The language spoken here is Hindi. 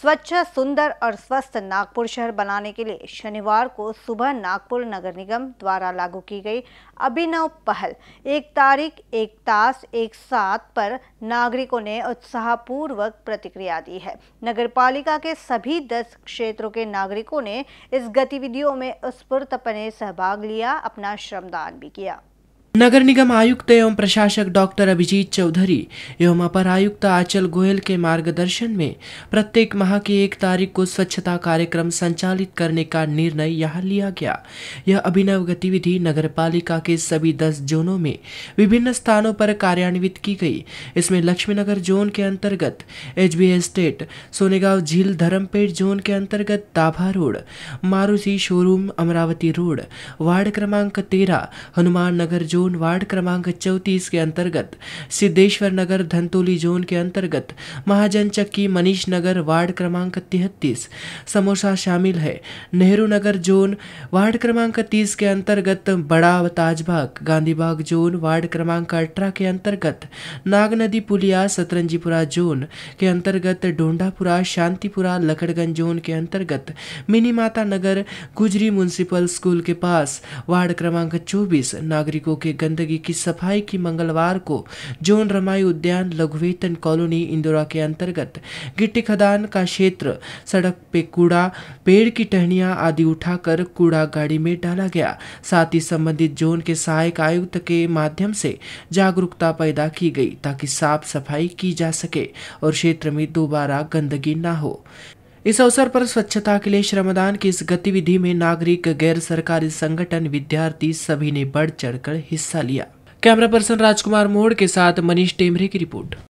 स्वच्छ सुंदर और स्वस्थ नागपुर शहर बनाने के लिए शनिवार को सुबह नागपुर नगर निगम द्वारा लागू की गई अभिनव पहल एक तारीख एक तास एक साथ पर नागरिकों ने उत्साहपूर्वक प्रतिक्रिया दी है नगर पालिका के सभी दस क्षेत्रों के नागरिकों ने इस गतिविधियों में स्फूर्तपने सहभाग लिया अपना श्रमदान भी किया नगर निगम आयुक्त एवं प्रशासक डॉक्टर अभिजीत चौधरी एवं अपर आयुक्त आचल गोयल के मार्गदर्शन में प्रत्येक माह की एक तारीख को स्वच्छता कार्यक्रम संचालित करने का निर्णय यहाँ लिया गया यह अभिनव गतिविधि नगर पालिका के सभी दस जोनों में विभिन्न स्थानों पर कार्यान्वित की गई इसमें लक्ष्मीनगर जोन के अंतर्गत एच बी एस्टेट सोनेगांव झील धर्मपेट जोन के अंतर्गत ताभा road Maruti showroom Amravati road ward क्रमांक तेरह Hanuman Nagar zone zone ward क्रमांक चौतीस के अंतर्गत सिद्धेश्वर नगर धनतोली जोन के अंतर्गत महाजन चक्की मनीष नगर वार्ड क्रमांक तिहत्तीस समोसा शामिल है नेहरू नगर जोन वार्ड क्रमांक तीस के अंतर्गत बड़ा ताजबाग गांधीबाग जोन वार्ड क्रमांक अठारह के अंतर्गत नाग नदी पुलिया सतरंजीपुरा जोन के अंतर्गत डोंडापुरा शांतिपुरा लकड़गंज जोन के अंतर्गत मिनी माता नगर गुजरी म्यूनिसिपल स्कूल के पास वार्ड क्रमांक चौबीस नागरिकों के के गंदगी की सफाई की मंगलवार को जोन रमाई उद्यान लघुवेतन कॉलोनी इंदौरा के अंतर्गत गिट्टी खदान का क्षेत्र सड़क पे कूड़ा पेड़ की टहनिया आदि उठाकर कूड़ा गाड़ी में डाला गया साथ ही संबंधित जोन के सहायक आयुक्त के माध्यम से जागरूकता पैदा की गई ताकि साफ सफाई की जा सके और क्षेत्र में दोबारा गंदगी न हो इस अवसर पर स्वच्छता के लिए श्रमदान की इस गतिविधि में नागरिक गैर सरकारी संगठन विद्यार्थी सभी ने बढ़ चढ़कर हिस्सा लिया कैमरा पर्सन राजकुमार मोड़ के साथ मनीष टेमरे की रिपोर्ट